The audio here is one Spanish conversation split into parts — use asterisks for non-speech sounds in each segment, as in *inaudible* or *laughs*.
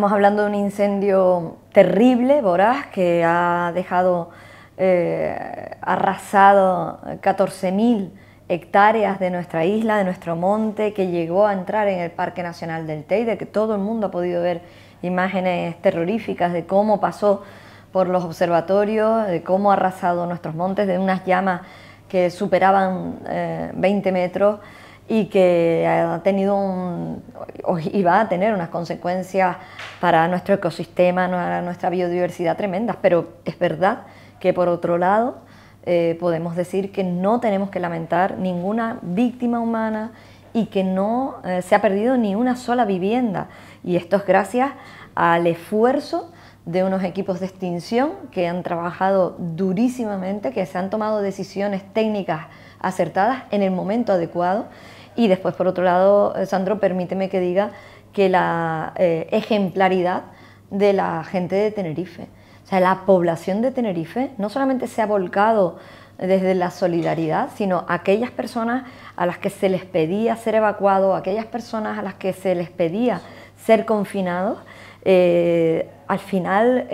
Estamos hablando de un incendio terrible, voraz, que ha dejado eh, arrasado 14.000 hectáreas de nuestra isla, de nuestro monte, que llegó a entrar en el Parque Nacional del Teide, que todo el mundo ha podido ver imágenes terroríficas de cómo pasó por los observatorios, de cómo ha arrasado nuestros montes, de unas llamas que superaban 20 eh, metros y que ha tenido un, y va a tener unas consecuencias para nuestro ecosistema, nuestra biodiversidad tremendas, pero es verdad que por otro lado eh, podemos decir que no tenemos que lamentar ninguna víctima humana y que no eh, se ha perdido ni una sola vivienda y esto es gracias al esfuerzo de unos equipos de extinción que han trabajado durísimamente, que se han tomado decisiones técnicas acertadas en el momento adecuado y después, por otro lado, eh, Sandro, permíteme que diga que la eh, ejemplaridad de la gente de Tenerife. O sea, la población de Tenerife no solamente se ha volcado desde la solidaridad, sino aquellas personas a las que se les pedía ser evacuado, aquellas personas a las que se les pedía ser confinados, eh, al final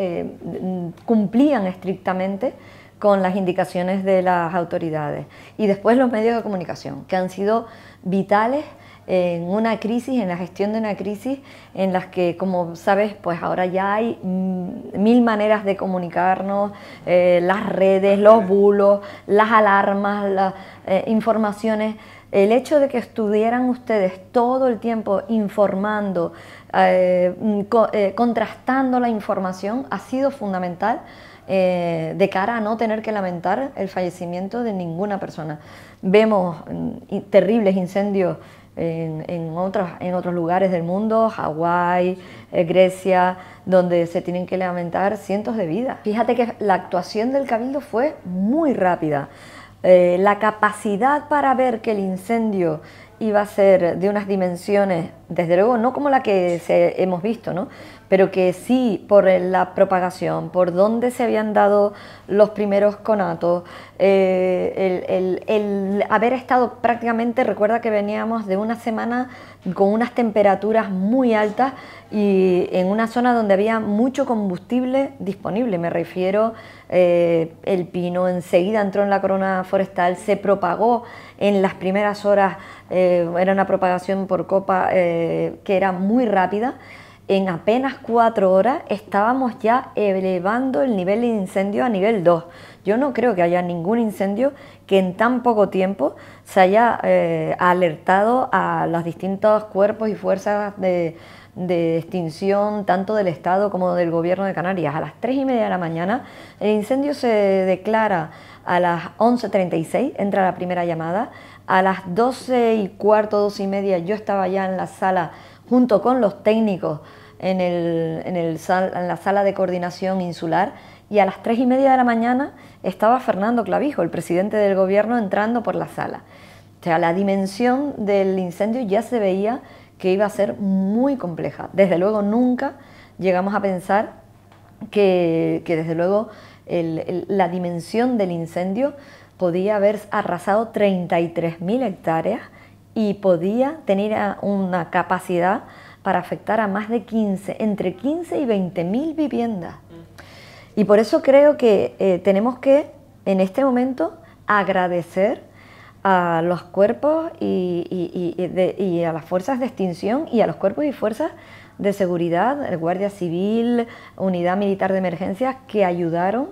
cumplían estrictamente con las indicaciones de las autoridades. Y después los medios de comunicación, que han sido vitales en una crisis, en la gestión de una crisis, en las que, como sabes, pues ahora ya hay mm, mil maneras de comunicarnos, eh, las redes, los bulos, las alarmas, las eh, informaciones. El hecho de que estuvieran ustedes todo el tiempo informando, eh, mm, contrastando la información, ha sido fundamental eh, de cara a no tener que lamentar el fallecimiento de ninguna persona. Vemos mm, terribles incendios en, otros, lugares del mundo, Hawái, eh, Grecia, donde se tienen que lamentar cientos de vidas. Fíjate que la actuación del Cabildo fue muy rápida. Eh, la capacidad para ver que el incendio iba a ser de unas dimensiones, desde luego, no como la que hemos visto, ¿no? pero que sí por la propagación, por dónde se habían dado los primeros conatos, eh, el, haber estado prácticamente, recuerda que veníamos de una semana con unas temperaturas muy altas y en una zona donde había mucho combustible disponible, me refiero, eh, el pino enseguida entró en la corona forestal, se propagó en las primeras horas, eh, era una propagación por copa que era muy rápida en apenas cuatro horas estábamos ya elevando el nivel de incendio a nivel 2. Yo no creo que haya ningún incendio que en tan poco tiempo se haya eh, alertado a los distintos cuerpos y fuerzas de, de, extinción, tanto del Estado como del Gobierno de Canarias. A las tres y media de la mañana el incendio se declara a las 11.36, entra la primera llamada. A las 12 y cuarto, 12 y media, yo estaba ya en la sala junto con los técnicos en, el, en, la sala de coordinación insular y a las tres y media de la mañana estaba Fernando Clavijo, el presidente del gobierno, entrando por la sala. O sea, la dimensión del incendio ya se veía que iba a ser muy compleja. Desde luego nunca llegamos a pensar que, desde luego la dimensión del incendio podía haber arrasado 33.000 hectáreas y podía tener ah, una capacidad para afectar a más de 15, entre 15 y 20 mil viviendas. Y por eso creo que eh, tenemos que, en este momento, agradecer a los cuerpos y, a las fuerzas de extinción y a los cuerpos y fuerzas de seguridad, el Guardia Civil, Unidad Militar de Emergencias, que ayudaron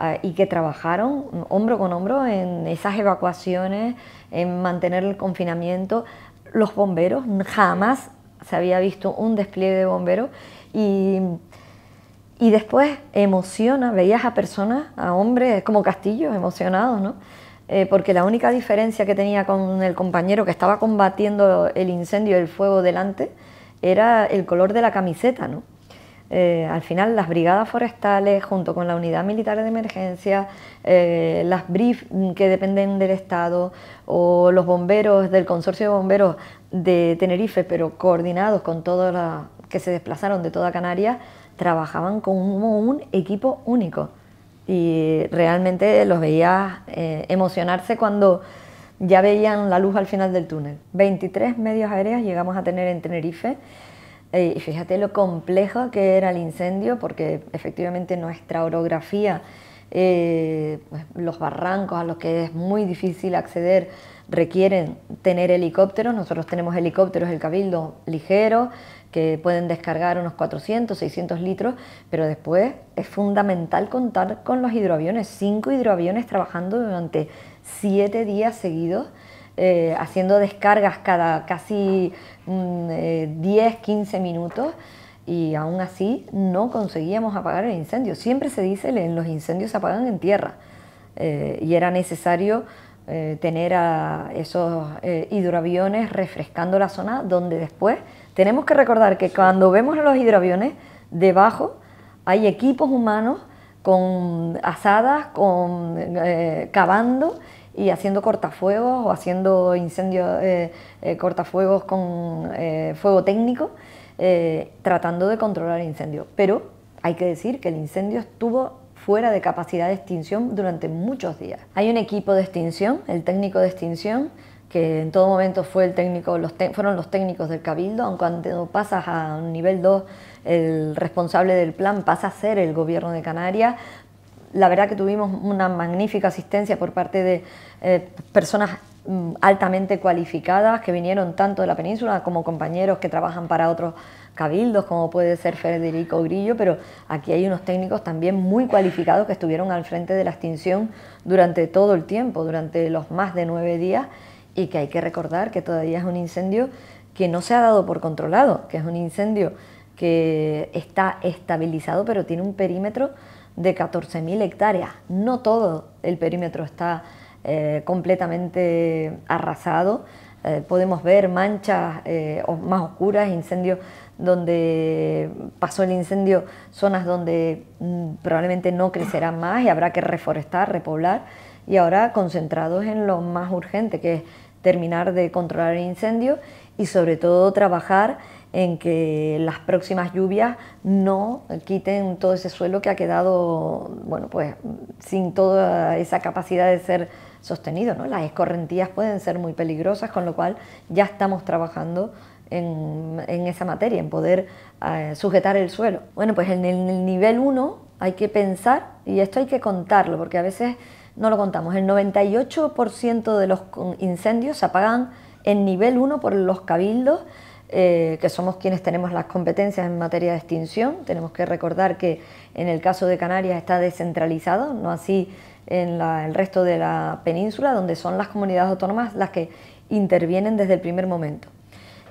Ah, y que trabajaron hombro con hombro en esas evacuaciones, en mantener el confinamiento. Los bomberos, jamás se había visto un despliegue de bomberos y, después emociona, veías a personas, a hombres como castillos emocionados, ¿no? Eh, porque la única diferencia que tenía con el compañero que estaba combatiendo el incendio el fuego delante era el color de la camiseta, ¿no? Eh, al final las brigadas forestales junto con la unidad militar de emergencia, eh, las BRIF que dependen del Estado o los bomberos del consorcio de bomberos de Tenerife, pero coordinados con todos los que se desplazaron de toda Canarias, trabajaban como un equipo único. Y realmente los veía eh, emocionarse cuando ya veían la luz al final del túnel. 23 medios aéreos llegamos a tener en Tenerife eh, y fíjate lo complejo que era el incendio, porque efectivamente nuestra orografía, eh, pues, los barrancos a los que es muy difícil acceder, requieren tener helicópteros. Nosotros tenemos helicópteros el Cabildo ligero, que pueden descargar unos 400, 600 litros, pero después es fundamental contar con los hidroaviones, cinco hidroaviones trabajando durante siete días seguidos eh, haciendo descargas cada casi 10, mm, 15 eh, minutos y aún así no conseguíamos apagar el incendio. Siempre se dice que los incendios se apagan en tierra eh, y era necesario tener a esos hidroaviones refrescando la zona donde después tenemos que recordar que cuando vemos los hidroaviones debajo hay equipos humanos con asadas, con cavando y haciendo cortafuegos o haciendo incendios, eh, eh, cortafuegos con eh, fuego técnico, tratando de controlar el incendio. Pero hay que decir que el incendio estuvo fuera de capacidad de extinción durante muchos días. Hay un equipo de extinción, el técnico de extinción, que en todo momento fue el técnico, fueron los técnicos del cabildo, aunque cuando pasas a un nivel 2, el responsable del plan pasa a ser el gobierno de Canarias, la verdad que tuvimos una magnífica asistencia por parte de eh, personas mm, altamente cualificadas que vinieron tanto de la península como compañeros que trabajan para otros cabildos, como puede ser Federico Grillo, pero aquí hay unos técnicos también muy cualificados que estuvieron al frente de la extinción durante todo el tiempo, durante los más de nueve días, y que hay que recordar que todavía es un incendio que no se ha dado por controlado, que es un incendio que está estabilizado, pero tiene un perímetro de 14.000 hectáreas. No todo el perímetro está eh, completamente arrasado. Eh, podemos ver manchas eh, más oscuras, incendios donde pasó el incendio, zonas donde mm, probablemente no crecerán más y habrá que reforestar, repoblar. Y ahora concentrados en lo más urgente, que es terminar de controlar el incendio y sobre todo trabajar en que las próximas lluvias no quiten todo ese suelo que ha quedado, bueno, pues sin toda esa capacidad de ser sostenido, ¿no? Las escorrentías pueden ser muy peligrosas, con lo cual ya estamos trabajando en, esa materia, en poder eh, sujetar el suelo. Bueno, pues en el nivel 1 hay que pensar, y esto hay que contarlo, porque a veces no lo contamos, el 98% de los incendios se apagan en nivel 1 por los cabildos eh, que somos quienes tenemos las competencias en materia de extinción. Tenemos que recordar que en el caso de Canarias está descentralizado, no así en el resto de la península, donde son las comunidades autónomas las que intervienen desde el primer momento.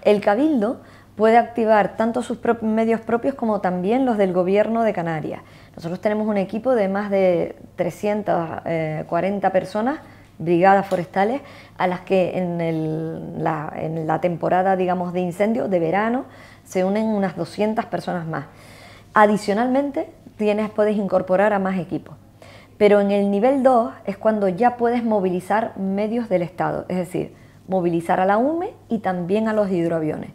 El Cabildo puede activar tanto sus medios propios como también los del Gobierno de Canarias. Nosotros tenemos un equipo de más de 340 eh, personas brigadas forestales a las que en, la, temporada, digamos, de incendio de verano se unen unas 200 personas más. Adicionalmente, tienes, puedes incorporar a más equipos. Pero en el nivel 2 es cuando ya puedes movilizar medios del Estado, es decir, movilizar a la UME y también a los hidroaviones.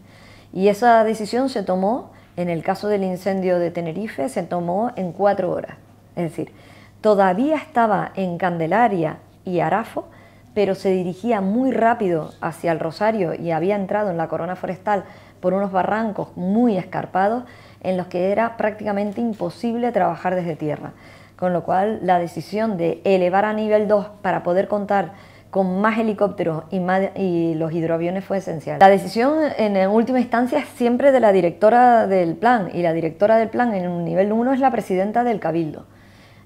Y esa decisión se tomó, en el caso del incendio de Tenerife, se tomó en cuatro horas. Es decir, todavía estaba en Candelaria y Arafo, pero se dirigía muy rápido hacia el Rosario y había entrado en la corona forestal por unos barrancos muy escarpados en los que era prácticamente imposible trabajar desde tierra. Con lo cual la decisión de elevar a nivel 2 para poder contar con más helicópteros y, los hidroaviones fue esencial. La decisión en última instancia es siempre de la directora del plan y la directora del plan en un nivel 1 es la presidenta del cabildo.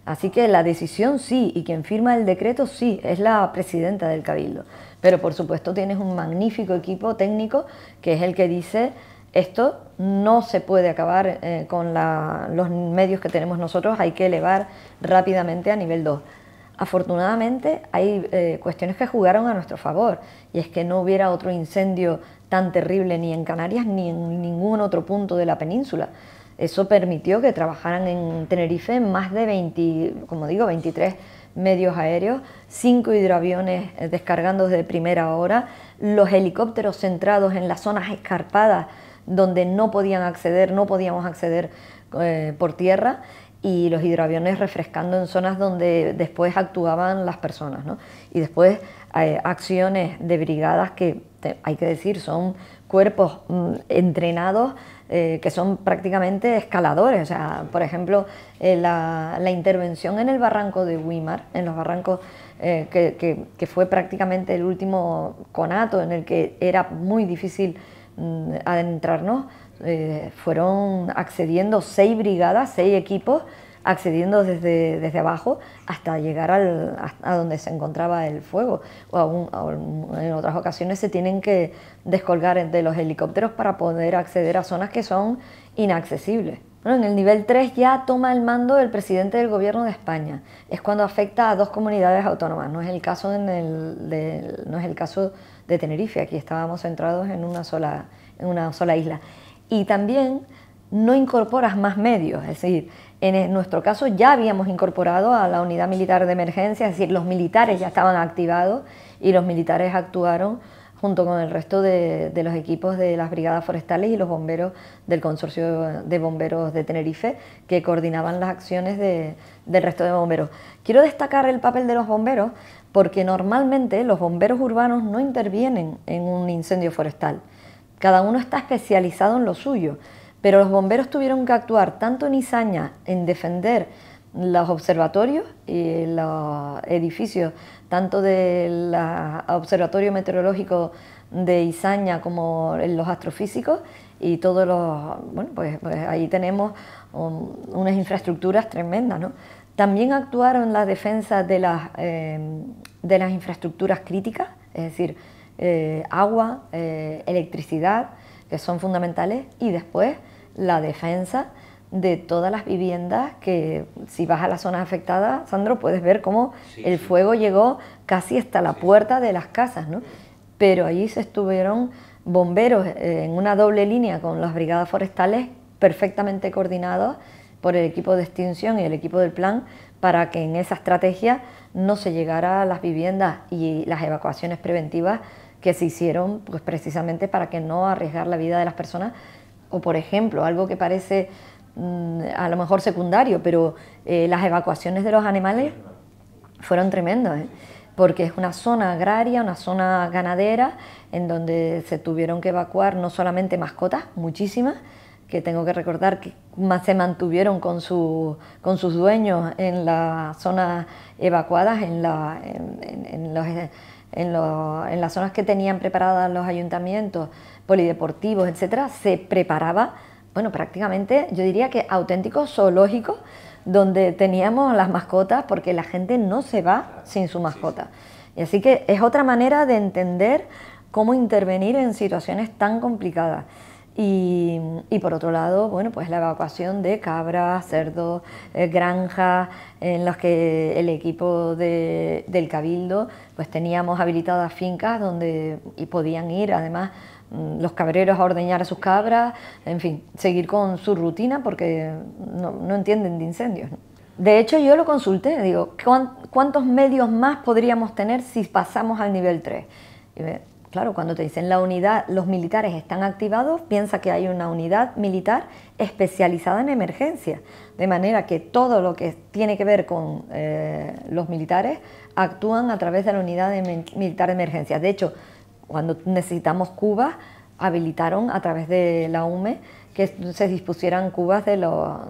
Así que la decisión sí, y quien firma el decreto sí, es la presidenta del Cabildo. Pero por supuesto tienes un magnífico equipo técnico que es el que dice esto no se puede acabar eh, con los medios que tenemos nosotros, hay que elevar rápidamente a nivel 2. Afortunadamente hay eh, cuestiones que jugaron a nuestro favor y es que no hubiera otro incendio tan terrible ni en Canarias ni en ningún otro punto de la península. Eso permitió que trabajaran en Tenerife más de 20, como digo, 23 medios aéreos, cinco hidroaviones eh, descargando desde primera hora, los helicópteros centrados en las zonas escarpadas donde no podían acceder, no podíamos acceder eh, por tierra y los hidroaviones refrescando en zonas donde después actuaban las personas. ¿no? Y después eh, acciones de brigadas que, hay que decir, son cuerpos mm, entrenados eh, que son prácticamente escaladores. por ejemplo, eh, la, intervención en el barranco de Wimar, en los barrancos eh, que, fue prácticamente el último conato en el que era muy difícil mm, adentrarnos, fueron accediendo seis brigadas, seis equipos accediendo desde, desde abajo hasta llegar a donde se encontraba el fuego. O en otras ocasiones se tienen que descolgar de los helicópteros para poder acceder a zonas que son inaccesibles. en el nivel 3 ya toma el mando el presidente del gobierno de España. Es cuando afecta a dos comunidades autónomas. No es el caso, en el, de, no es el caso de Tenerife. Aquí estábamos centrados en una sola, en una sola isla. Y también no incorporas más medios. Es decir, en e, nuestro caso ya habíamos incorporado a la unidad militar de emergencia, es decir, los militares ya estaban activados y los militares actuaron junto con el resto de, los equipos de las brigadas forestales y los bomberos del consorcio de bomberos de Tenerife, que coordinaban las acciones del resto de bomberos. Quiero destacar el papel de los bomberos porque normalmente los bomberos urbanos no intervienen en un incendio forestal. Cada uno está especializado en lo suyo. Pero los bomberos tuvieron que actuar tanto en Izaña en defender los observatorios y los edificios, tanto del Observatorio Meteorológico de Izaña como en los astrofísicos y todos los, bueno, pues, pues ahí tenemos unas infraestructuras tremendas, ¿no? También actuaron en la defensa de las, eh, de las infraestructuras críticas, es decir, eh, agua, eh, electricidad, que son fundamentales, y después la defensa de todas las viviendas que si vas a las zonas afectadas, Sandro, puedes ver cómo el fuego llegó casi hasta la puerta de las casas, ¿no? Pero allí se estuvieron bomberos eh, en una doble línea con las brigadas forestales perfectamente coordinados por el equipo de extinción y el equipo del plan para que en esa estrategia no se llegara a las viviendas y las evacuaciones preventivas que se hicieron pues, precisamente para que no arriesgar la vida de las personas. O por ejemplo, algo que parece mm, a lo mejor secundario, pero eh, las evacuaciones de los animales fueron tremendas, ¿eh? porque es una zona agraria, una zona ganadera, en donde se tuvieron que evacuar no solamente mascotas, muchísimas, que tengo que recordar que más se mantuvieron con, su, con sus dueños en las zonas evacuadas, en, la, en los eh, en, las zonas que tenían preparadas los ayuntamientos, polideportivos, etcétera, se preparaba, bueno, prácticamente yo diría que auténtico zoológico... donde teníamos las mascotas porque la gente no se va sin su mascota. Y así que es otra manera de entender cómo intervenir en situaciones tan complicadas. Y, por otro lado, bueno, pues la evacuación de cabras, cerdos, eh, granjas, en las que el equipo del Cabildo, pues teníamos habilitadas fincas donde y podían ir además mm, los cabreros a ordeñar a sus cabras, en fin, seguir con su rutina porque no, entienden de incendios. De hecho, yo lo consulté, digo, ¿cuántos medios más podríamos tener si pasamos al nivel 3? claro, cuando te dicen la unidad, los militares están activados, piensa que hay una unidad militar especializada en emergencia, de manera que todo lo que tiene que ver con eh, los militares actúan a través de la unidad militar de emergencia. De hecho, cuando necesitamos Cuba, habilitaron a través de la UME que se dispusieran cubas de los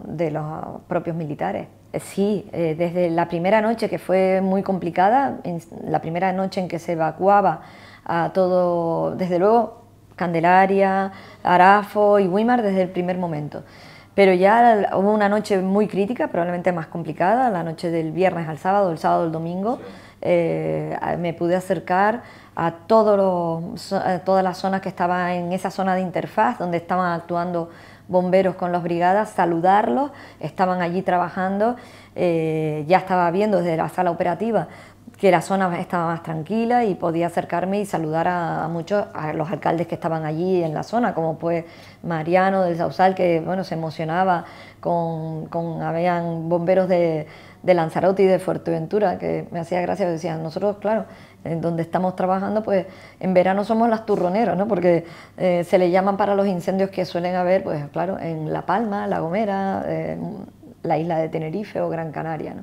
propios militares. Eh, sí, eh, desde la primera noche que fue muy complicada, la primera noche en que se evacuaba a todo, desde luego Candelaria, Arafo y Wimar desde el primer momento. Pero ya hubo una noche muy crítica, probablemente más complicada, la noche del viernes al sábado, el sábado al domingo, eh, me pude acercar a, a todas las zonas que estaban en esa zona de interfaz, donde estaban actuando bomberos con las brigadas, saludarlos, estaban allí trabajando, eh, ya estaba viendo desde la sala operativa que la zona estaba más tranquila y podía acercarme y saludar a, muchos, a los alcaldes que estaban allí en la zona, como pues Mariano del Sausal, que bueno, se emocionaba con, con habían bomberos de, de Lanzarote y de Fuerteventura, que me hacía gracia, decían, nosotros, claro, en donde estamos trabajando, pues en verano somos las turroneras, ¿no? Porque eh, se le llaman para los incendios que suelen haber, pues claro, en La Palma, La Gomera, eh, la isla de Tenerife o Gran Canaria, ¿no?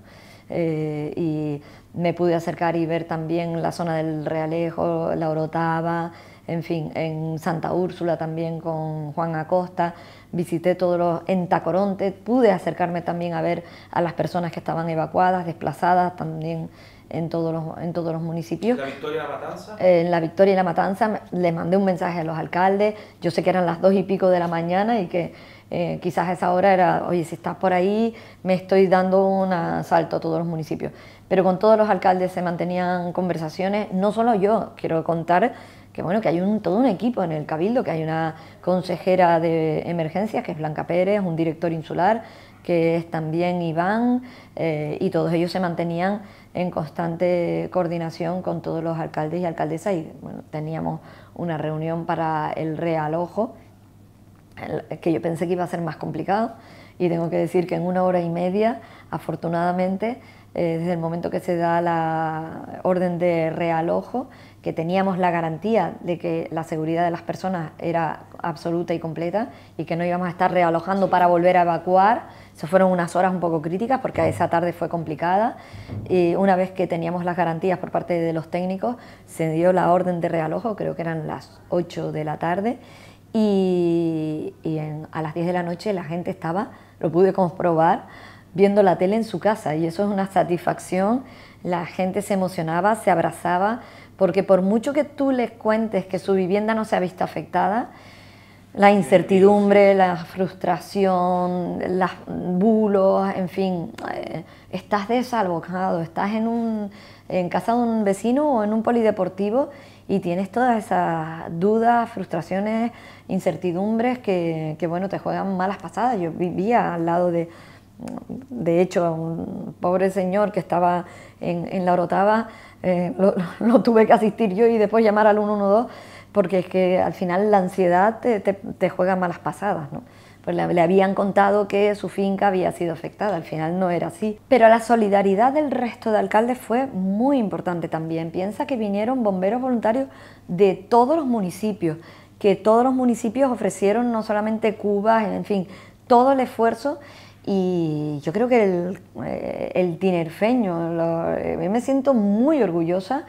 Eh, y me pude acercar y ver también la zona del Realejo, la Orotava, en fin, en Santa Úrsula también con Juan Acosta visité todos los... en Tacoronte, pude acercarme también a ver a las personas que estaban evacuadas, desplazadas también en todos los, en todos los municipios. ¿La Victoria y la Matanza? en la Victoria y la Matanza le mandé un mensaje a los alcaldes, yo sé que eran las dos y pico de la mañana y que eh, quizás esa hora era, oye, si estás por ahí, me estoy dando un asalto a todos los municipios. Pero con todos los alcaldes se mantenían conversaciones, no solo yo, quiero contar que bueno, que hay un, todo un equipo en el Cabildo, que hay una consejera de emergencias, que es Blanca Pérez, un director insular, que es también Iván, eh, y todos ellos se mantenían en constante coordinación con todos los alcaldes y alcaldesas, y bueno, teníamos una reunión para el realojo, que yo pensé que iba a ser más complicado, y tengo que decir que en una hora y media, afortunadamente, eh, desde el momento que se da la orden de realojo, que teníamos la garantía de que la seguridad de las personas era absoluta y completa y que no íbamos a estar realojando para volver a evacuar. Eso fueron unas horas un poco críticas porque esa tarde fue complicada. Y una vez que teníamos las garantías por parte de los técnicos, se dio la orden de realojo, creo que eran las 8 de la tarde, y, a las 10 de la noche la gente estaba, lo pude comprobar, viendo la tele en su casa y eso es una satisfacción. La gente se emocionaba, se abrazaba porque por mucho que tú les cuentes que su vivienda no se ha visto afectada, la incertidumbre, la frustración, los bulos, en fin, eh, estás desalbocado, estás en, un, casa de un vecino o en un polideportivo y tienes todas esas dudas, frustraciones, incertidumbres que, que bueno, te juegan malas pasadas. Yo vivía al lado de, de hecho, un pobre señor que estaba en, la Orotava, eh, *laughs* lo, tuve que asistir yo y después llamar al 112, porque es que al final la ansiedad te, juega malas pasadas, ¿no? Pues le, le, habían contado que su finca había sido afectada, al final no era así. Pero la solidaridad del resto de alcaldes fue muy importante también. Piensa que vinieron bomberos voluntarios de todos los municipios, que todos los municipios ofrecieron no solamente Cuba, en fin, todo el esfuerzo y yo creo que el, eh, tinerfeño, yo eh, me siento muy orgullosa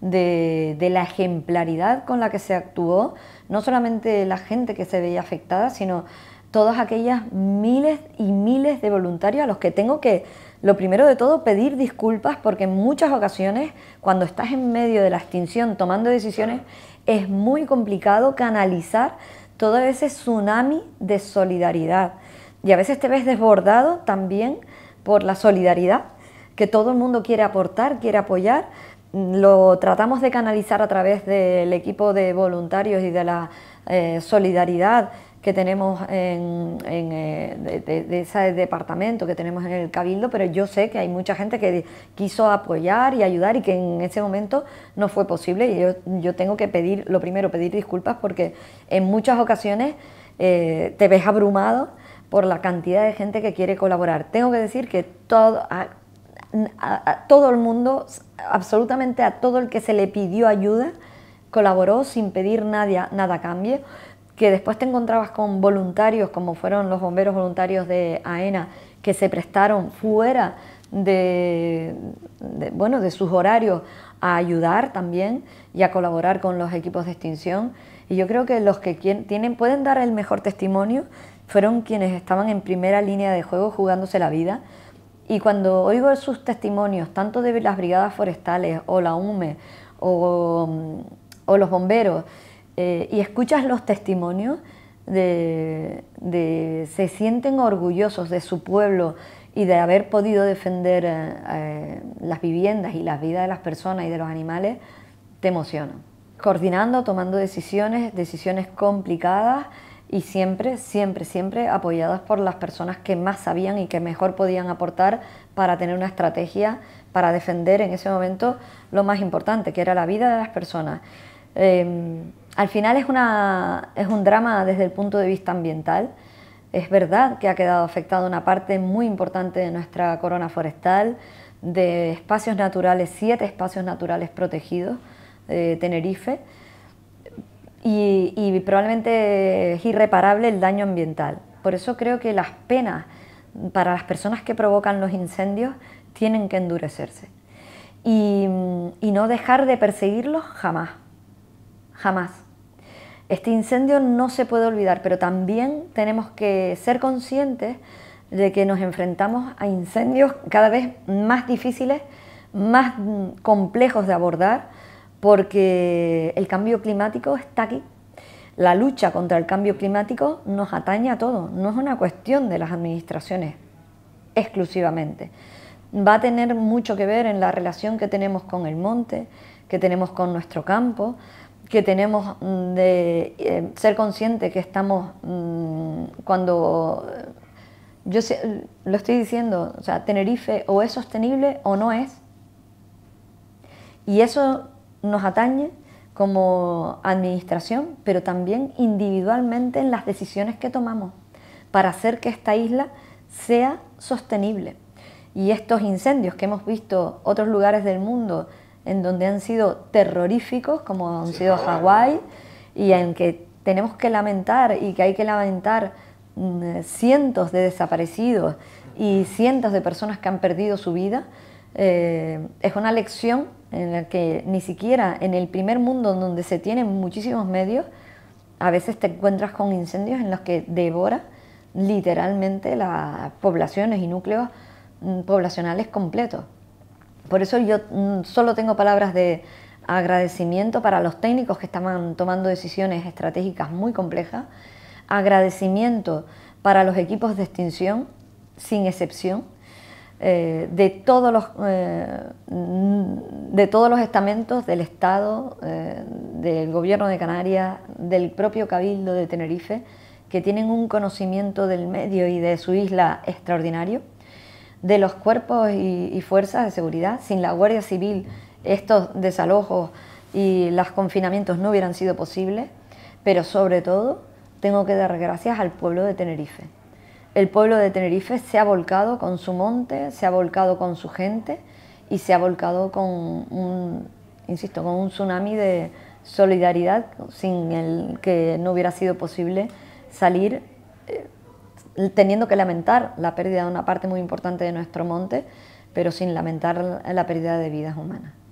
de, de, la ejemplaridad con la que se actuó, no solamente la gente que se veía afectada, sino todas aquellas miles y miles de voluntarios a los que tengo que, lo primero de todo, pedir disculpas porque en muchas ocasiones, cuando estás en medio de la extinción tomando decisiones, es muy complicado canalizar todo ese tsunami de solidaridad. Y a veces te ves desbordado también por la solidaridad que todo el mundo quiere aportar, quiere apoyar. Mm, lo tratamos de canalizar a través del equipo de voluntarios y de la eh, solidaridad que tenemos en, eh, de, ese departamento que tenemos en el Cabildo, pero yo sé que hay mucha gente que quiso apoyar y ayudar y que en ese momento no fue posible. Y yo, tengo que pedir, lo primero, pedir disculpas porque en muchas ocasiones eh, te ves abrumado por la cantidad de gente que quiere colaborar. Tengo que decir que todo, a, todo el mundo, absolutamente a todo el que se le pidió ayuda, colaboró sin pedir nada nada cambio... que después te encontrabas con voluntarios, como fueron los bomberos voluntarios de AENA, que se prestaron fuera de, de, bueno, de sus horarios a ayudar también y a colaborar con los equipos de extinción. Y yo creo que los que tienen, pueden dar el mejor testimonio fueron quienes estaban en primera línea de juego jugándose la vida. Y cuando oigo sus testimonios, tanto de las brigadas forestales o la UME o, mm, los bomberos, eh, y escuchas los testimonios, de, de, se sienten orgullosos de su pueblo y de haber podido defender eh, eh, las viviendas y las vidas de las personas y de los animales, te emociona. Coordinando, tomando decisiones, decisiones complicadas, y siempre, siempre, siempre apoyadas por las personas que más sabían y que mejor podían aportar para tener una estrategia para defender en ese momento lo más importante, que era la vida de las personas. Em, al final es, una, es un drama desde el punto de vista ambiental. Es verdad que ha quedado afectada una parte muy importante de nuestra corona forestal, de espacios naturales, siete espacios naturales protegidos, de eh, Tenerife y, probablemente es irreparable el daño ambiental. Por eso creo que las penas para las personas que provocan los incendios tienen que endurecerse y no dejar de perseguirlos jamás, jamás. Este incendio no se puede olvidar, pero también tenemos que ser conscientes de que nos enfrentamos a incendios cada vez más difíciles, más complejos de abordar porque el cambio climático está aquí. La lucha contra el cambio climático nos atañe a todo... no es una cuestión de las administraciones exclusivamente. Va a tener mucho que ver en la relación que tenemos con el monte, que tenemos con nuestro campo, que tenemos mm, de eh, ser conscientes... que estamos mm, cuando eh, yo lo estoy diciendo, o sea, Tenerife o es sostenible o no es. Y eso nos atañe como administración, pero también individualmente en las decisiones que tomamos para hacer que esta isla sea sostenible. Y estos incendios que hemos visto otros lugares del mundo en donde han sido terroríficos, como han sido Hawái, y en que tenemos que lamentar y que hay que lamentar mm, cientos de desaparecidos y cientos de personas que han perdido su vida, eh, es una lección en la que ni siquiera en el primer mundo donde se tienen muchísimos medios, a veces te encuentras con incendios en los que devora literalmente las poblaciones y núcleos mm, poblacionales completos. Por eso yo mm, solo tengo palabras de agradecimiento para los técnicos que estaban tomando decisiones estratégicas muy complejas, agradecimiento para los equipos de extinción, sin excepción, eh, de, todos los, eh, de todos los estamentos del Estado, eh, del Gobierno de Canarias, del propio Cabildo de Tenerife, que tienen un conocimiento del medio y de su isla extraordinario, de los cuerpos y, y fuerzas de seguridad. Sin la Guardia Civil estos desalojos y los confinamientos no hubieran sido posibles, pero sobre todo tengo que dar gracias al pueblo de Tenerife el pueblo de Tenerife se ha volcado con su monte, se ha volcado con su gente y se ha volcado con un, insisto, con un tsunami de solidaridad sin el que no hubiera sido posible salir eh, teniendo que lamentar la pérdida de una parte muy importante de nuestro monte, pero sin lamentar la pérdida de vidas humanas.